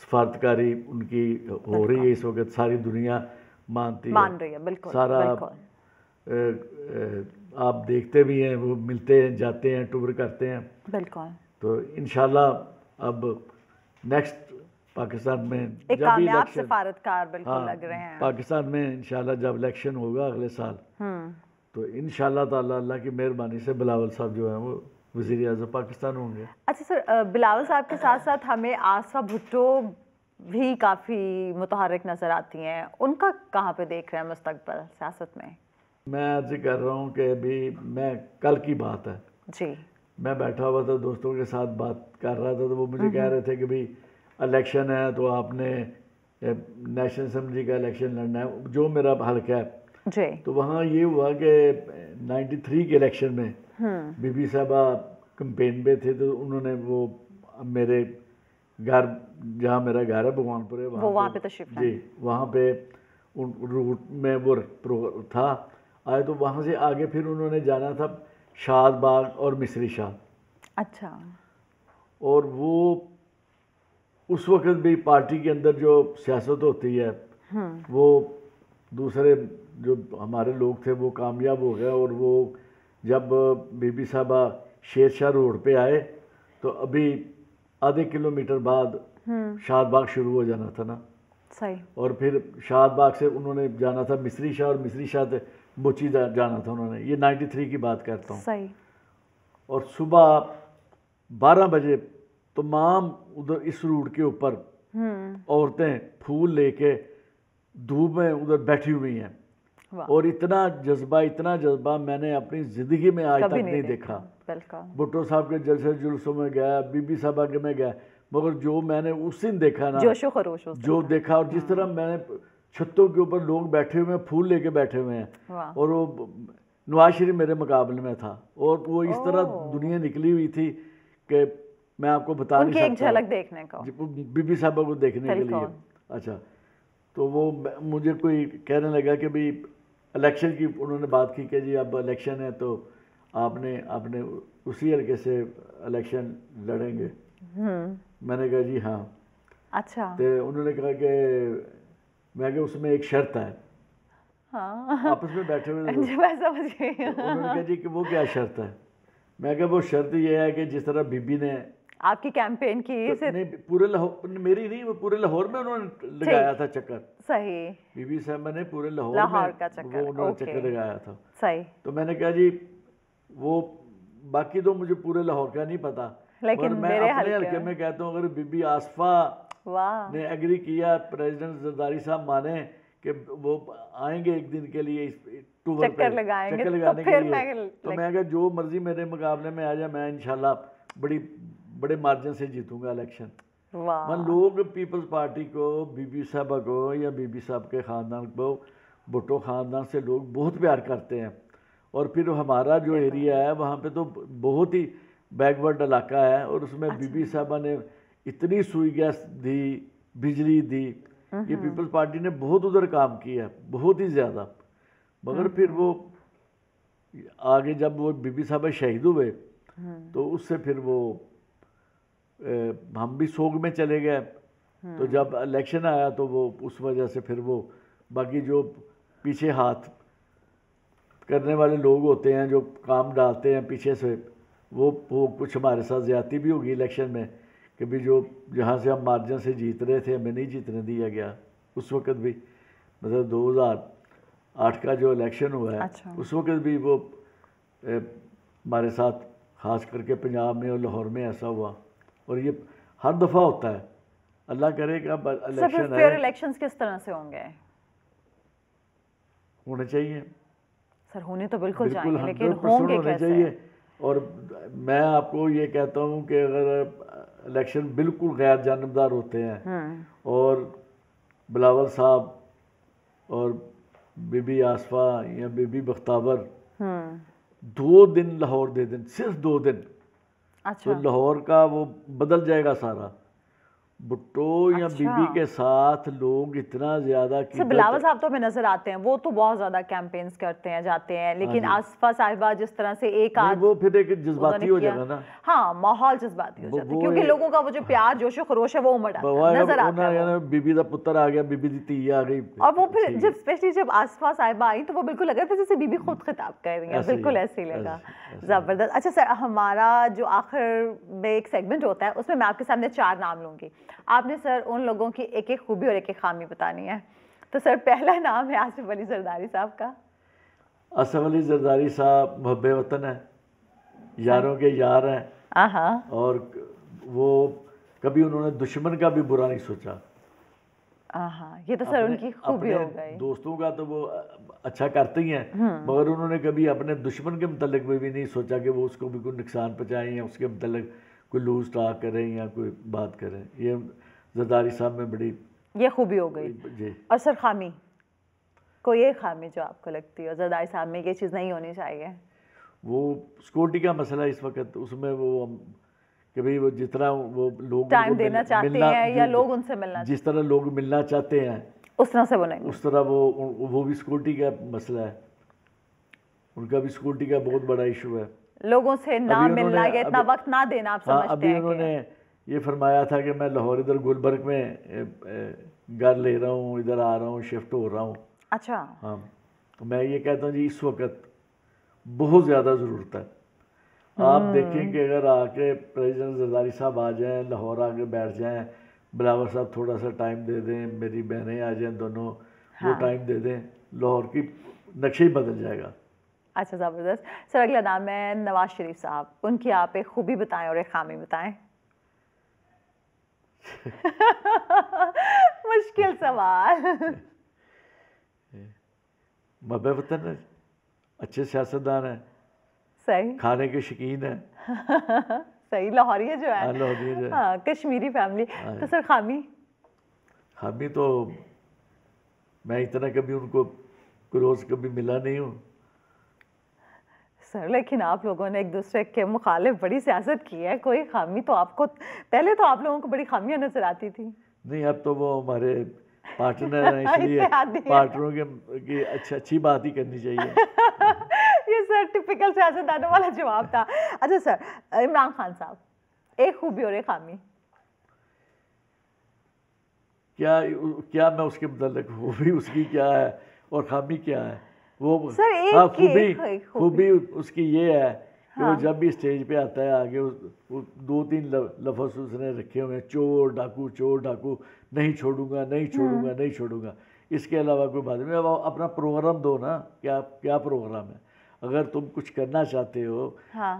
सफारतकारी उनकी हो रही है इस वक्त सारी दुनिया मानती मान है। रही है बिल्कुल सारा बिल्कुल। आप देखते भी हैं वो मिलते हैं जाते हैं टूर करते हैं बिल्कुल तो इन अब नेक्स्ट पाकिस्तान में एक कामयाब सफारतकार बिल्कुल हाँ, लग रहे हैं पाकिस्तान में इंशाल्लाह जब इलेक्शन होगा अगले साल हम्म। तो इन ताला अल्लाह की मेहरबानी से बिलावल साहब जो है वो वजीर अजम पाकिस्तान होंगे अच्छा सर बिलावल साहब के साथ साथ हमें आसफा भुट्टो भी काफ़ी मुतहरक नज़र आती हैं उनका कहाँ पे देख रहे हैं मुस्तकबल सियासत में मैं अर्ज कर रहा हूँ कि अभी मैं कल की बात है जी मैं बैठा हुआ था दोस्तों के साथ बात कर रहा था तो वो मुझे हम्म, कह हम्म। रहे थे कि भाई इलेक्शन है तो आपने नेशनल असम्बली का इलेक्शन लड़ना है जो मेरा हल्का है जी। तो वहाँ ये हुआ कि 93 के इलेक्शन में हम्म। बीबी साहबा कंपेन पे थे तो उन्होंने वो मेरे घर जहाँ मेरा घर है भगवानपुर है वहाँ वहाँ पे तशरीफ जी वहाँ पे उन रूट में वो था आए तो वहाँ से आगे फिर उन्होंने जाना था शाद बाग और मिसरी शाह अच्छा और वो उस वक्त भी पार्टी के अंदर जो सियासत होती है हम्म। वो दूसरे जो हमारे लोग थे वो कामयाब हो गए और वो जब बीबी साहबा शेर शाह रोड पे आए तो अभी आधे किलोमीटर बाद हम्म। शाद बाग शुरू हो जाना था ना सही और फिर शाद बाग से उन्होंने जाना था मिस्री शाह और मिस्री शाह बुची जाना था उन्होंने ये 93 की बात करता हूँ सही और सुबह 12 बजे तमाम उधर इस रूट के ऊपर हम्म। औरतें फूल लेके धूप में उधर बैठी हुई हैं और इतना जज्बा इतना जज्बा मैंने अपनी जिंदगी में आज तक नहीं, नहीं देखा भुट्टो साहब के जलसे जुलसों में गया बीबी साहब के में गया मगर जो मैंने उस दिन देखा ना जोशो जो देखा और जिस हाँ। तरह मैंने छतों के ऊपर लोग बैठे हुए हैं फूल लेके बैठे हुए हैं और वो नवाज शरीफ मेरे मुकाबले में था और वो इस तरह दुनिया निकली हुई थी कि मैं आपको बता नहीं सकता झलक देखने को बीबी साहबा को देखने के लिए अच्छा तो वो मुझे कोई कहने लगा कि भाई इलेक्शन की उन्होंने बात की कि जी अब इलेक्शन है तो आपने आपने उसी हल्के से इलेक्शन लड़ेंगे हम्म। मैंने कहा जी हाँ अच्छा तो उन्होंने कहा कि मैं क्या उसमें एक शर्त है हाँ। आपस में बैठे हुए तो उन्होंने कहा जी कि वो क्या शर्त है मैं क्या वो शर्त ये है कि जिस तरह बीबी ने आपकी कैंपेन की तो नहीं पूरे लाहौर मेरी नहीं वो पूरे लाहौर में उन्होंने लगाया था चक्कर सही बीबी साहब ने पूरे लाहौर लाहौर का चक्कर वो उन्होंने चक्कर लगाया था सही तो मैंने कहा जी वो बाकी तो मुझे पूरे लाहौर का नहीं पता लेकिन मैं मेरे अपने हल्के में कहता हूँ अगर बीबी आसफा ने एग्री किया प्रेसिडेंट जरदारी साहब माने कि वो आएंगे एक दिन के लिए टूर चक्कर लगाएंगे चक्कर तो लगाने तो के लिए मैं तो मैं कहा जो मर्जी मेरे मुकाबले में आ जाए मैं इंशाल्लाह बड़ी बड़े मार्जिन से जीतूंगा इलेक्शन मैं लोग पीपल्स पार्टी को बीबी साहबा को या बीबी साहब के ख़ानदान को भुट्टो ख़ानदान से लोग बहुत प्यार करते हैं और फिर हमारा जो एरिया तो है वहाँ पे तो बहुत ही बैकवर्ड इलाका है और उसमें अच्छा। बीबी साहबा ने इतनी सुई गैस दी बिजली दी ये पीपल्स हम्म। पार्टी ने बहुत उधर काम किया बहुत ही ज़्यादा मगर फिर हम्म। वो आगे जब वो बीबी साहब शहीद हुए हम्म। तो उससे फिर वो हम भी सोग में चले गए हाँ। तो जब इलेक्शन आया तो वो उस वजह से फिर वो बाकी जो पीछे हाथ करने वाले लोग होते हैं जो काम डालते हैं पीछे से वो वो कुछ हमारे साथ ज्यादा भी होगी इलेक्शन में कि भी जो जहाँ से हम मार्जिन से जीत रहे थे हमें नहीं जीतने दिया गया उस वक्त भी मतलब 2008 का जो इलेक्शन हुआ है अच्छा। उस वक्त भी वो हमारे साथ खास करके पंजाब में और लाहौर में ऐसा हुआ और ये हर दफ़ा होता है अल्लाह करे कि अब इलेक्शन किस तरह से होंगे होने चाहिए सर होने तो बिल्कुल, बिल्कुल जाएंगे लेकिन होंगे होने कैसे? चाहिए और मैं आपको ये कहता हूँ कि अगर इलेक्शन बिल्कुल गैर जानबदार होते हैं हम्म। और बिलावल साहब और बीबी आसफा या बीबी बख्तावर हम्म। दो दिन लाहौर दे दें सिर्फ दो दिन अच्छा। तो लाहौर का वो बदल जाएगा सारा भुट्टो या अच्छा। बीबी के साथ लोग इतना ज्यादा अच्छा, बिलावल साहब तो हमें नजर आते हैं वो तो बहुत ज्यादा कैंपेन करते हैं जाते हैं लेकिन हाँ आसफा साहिबा जिस तरह से एक आज वो फिर एक जज्बाती हो जाएगा ना हाँ माहौल जज्बाती हो जाता है क्योंकि लोगों का वो जो प्यार जोश खरोश है वो उमड़ा नजर आता है बीबी का पुत्र आ गया बीबी की धी आ गई और वो फिर जब स्पेशली जब आसफा साहिबा आई तो वो बिल्कुल लग रहा था जैसे बीबी खुद खिताब कर रही है बिल्कुल ऐसे ही लगा जबरदस्त अच्छा सर हमारा जो आखिर में एक सेगमेंट होता है उसमें मैं आपके सामने चार नाम लूंगी आपने सर उन लोगों की एक एक खूबी और एक एक खामी बतानी है तो सर पहला नाम है आसिफ अली जरदारी साहब का आसिफ अली जरदारी साहब महब वतन है यारों के यार हैं हाँ, हाँ। और वो कभी उन्होंने दुश्मन का भी बुरा नहीं सोचा हाँ, ये तो सर उनकी खूबी हो गई दोस्तों का तो वो अच्छा करते ही हैं हम्म। मगर उन्होंने कभी अपने दुश्मन के मतलब भी नहीं सोचा कि वो उसको भी कोई नुकसान पहुँचाए या उसके मतलब कोई लूज टाक करें या कोई बात करें ये जरदारी साहब में बड़ी ये खूबी हो गई जी और सर खामी कोई ये खामी जो आपको लगती है जरदारी साहब में ये चीज़ नहीं होनी चाहिए वो सिक्योरिटी का मसला इस वक्त उसमें वो कि भाई वो जितना वो लोग टाइम देना चाहते हैं या लोग उनसे मिलना जिस तरह लोग मिलना चाहते हैं उस तरह से वो नहीं उस तरह वो वो भी सिक्योरिटी का मसला है उनका भी सिक्योरिटी का बहुत बड़ा इशू है लोगों से ना मिलना या इतना वक्त ना देना आप हाँ, समझते अभी हैं उन्होंने ये फरमाया था कि मैं लाहौर इधर गुलबर्ग में घर ले रहा हूँ इधर आ रहा हूँ शिफ्ट हो रहा हूँ अच्छा हाँ तो मैं ये कहता हूँ जी इस वक्त बहुत ज़्यादा ज़रूरत है आप हम्म। देखें कि अगर आके प्रेजिडेंट जरदारी साहब आ जाए लाहौर आके बैठ जाए बिलावर साहब थोड़ा सा टाइम दे दें मेरी बहनें आ जाए दोनों हाँ। वो टाइम दे दें लाहौर की नक्शे ही बदल जाएगा अच्छा ज़बरदस्त सर अगला नाम है नवाज शरीफ साहब उनकी आप एक खूबी बताएं और एक खामी बताएं मुश्किल सवाल मब वतन अच्छे सियासतदान है सही खाने के शौकीन है सही लाहौरी है जो है हाँ, है जो हाँ कश्मीरी फैमिली हाँ, तो हाँ। सर खामी खामी तो मैं इतना कभी उनको रोज़ कभी मिला नहीं हूँ सर लेकिन आप लोगों ने एक दूसरे के मुखालिफ बड़ी सियासत की है कोई खामी तो आपको पहले तो आप लोगों को बड़ी खामियां नजर आती थी नहीं अब तो वो हमारे पार्टनर हैं इसलिए पार्टनरों के की अच्छी अच्छी बात ही करनी चाहिए ये सर टिपिकल सियासत आने वाला जवाब था अच्छा सर इमरान खान साहब एक खूबी और एक खामी क्या क्या मैं उसके मतलब हूँ भी उसकी क्या है और खामी क्या है वो हाँ, खूबी खूबी उसकी ये है कि हाँ। वो जब भी स्टेज पे आता है आगे वो दो तीन लफ्ज उसने रखे हुए हैं चोर डाकू चोर डाकू नहीं छोड़ूंगा नहीं हाँ। छोड़ूंगा नहीं छोड़ूंगा इसके अलावा कोई बात नहीं अब अपना प्रोग्राम दो ना क्या क्या प्रोग्राम है अगर तुम कुछ करना चाहते हो हाँ।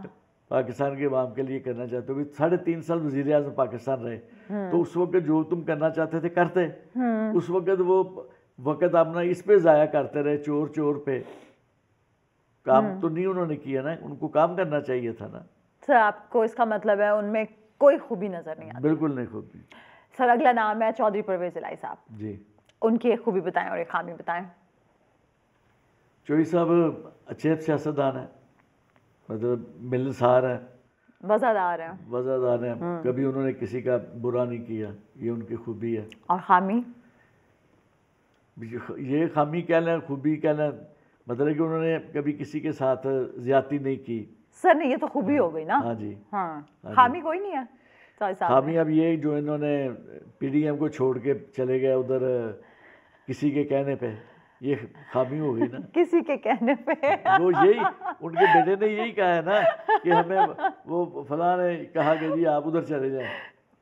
पाकिस्तान के आवाम के लिए करना चाहते हो साढ़े तीन साल वजीर अजम पाकिस्तान रहे हम्म। तो उस वक्त जो तुम करना चाहते थे करते हम्म। उस वक्त वो वक़्त अपना इस पे ज़ाया करते रहे चोर चोर पे काम हम्म। तो नहीं उन्होंने किया ना उनको काम करना चाहिए था ना सर आपको इसका मतलब है उनमें कोई खूबी नज़र नहीं आती बिल्कुल नहीं खूबी सर अगला नाम है चौधरी परवेज इलाई साहब जी उनकी एक खूबी बताएं और एक खामी बताएं चौधरी साहब अच्छे सियासतदान है मतलब मिलनसार है वजादार है वजादार है हम्म। कभी उन्होंने किसी का बुरा नहीं किया ये उनकी खूबी है और खामी ये खामी कह लें खूबी कह लें मतलब कि उन्होंने कभी किसी के साथ ज्यादा नहीं की सर नहीं ये तो खूबी हाँ, हो गई ना हाँ जी हाँ, हाँ खामी कोई नहीं है खामी अब ये जो इन्होंने पीडीएम को छोड़ के चले गए उधर किसी के कहने पे ये खामी हो गई ना किसी के कहने पे वो यही उनके बेटे ने यही कहा है ना कि हमें वो फला ने कहा कि जी आप उधर चले जाए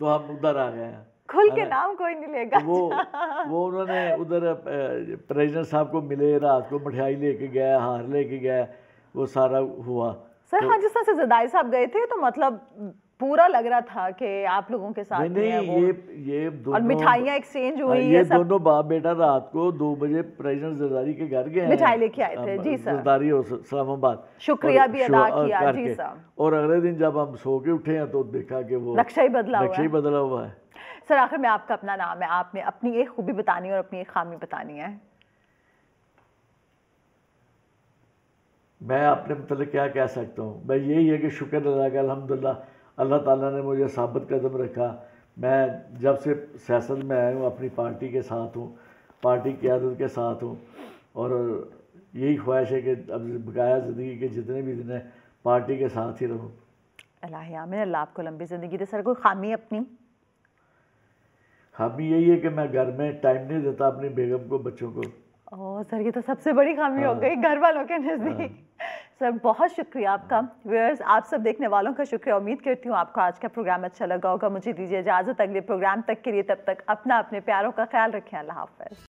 तो हम उधर आ गए हैं खुल के नाम कोई नहीं लेगा तो वो अच्छा। वो उन्होंने उधर प्रेजिडेंट साहब को मिले रात को मिठाई लेके गया हार लेके गया वो सारा हुआ सर तो, हाँ जिस तरह से जदाई साहब गए थे तो मतलब पूरा लग रहा था कि आप लोगों के साथ नहीं, नहीं ये ये दोनों मिठाइयाँ हाँ, एक्सचेंज हुई ये, दोनों बाप बेटा रात को दो बजे प्रेजिडेंट जरदारी के घर गए मिठाई लेके आए थे जी सर जरदारी और इस्लामाबाद शुक्रिया भी अदा किया जी सर और अगले दिन जब हम सो के उठे हैं तो देखा कि वो नक्शा ही बदला नक्शा ही बदला हुआ है सर आखिर में आपका अपना नाम है आपने अपनी एक खूबी बतानी है और अपनी एक खामी बतानी है मैं अपने मतलब क्या कह सकता हूँ मैं यही है कि शुक्र अदा का अलहमदिल्ला अल्लाह ताला ने मुझे साबित कदम रखा मैं जब से सियासत में आया हूँ अपनी पार्टी के साथ हूँ पार्टी की आदत के साथ हूँ और यही ख्वाहिश है कि अब बकाया ज़िंदगी के जितने भी दिन हैं पार्टी के साथ ही रहूँ अल्लाह आमिर अल्लाह आपको लंबी ज़िंदगी दे सर कोई खामी अपनी खामी यही है कि मैं घर में टाइम नहीं देता अपनी बेगम को बच्चों को ओह सर ये तो सबसे बड़ी खामी हो हाँ। गई घर वालों के नज़दीक हाँ। सर बहुत शुक्रिया आपका व्यूअर्स आप सब देखने वालों का शुक्रिया उम्मीद करती हूँ आपको आज का प्रोग्राम अच्छा लगा होगा मुझे दीजिए इजाज़त अगले प्रोग्राम तक के लिए तब तक अपना अपने प्यारों का ख्याल रखें अल्लाह हाफ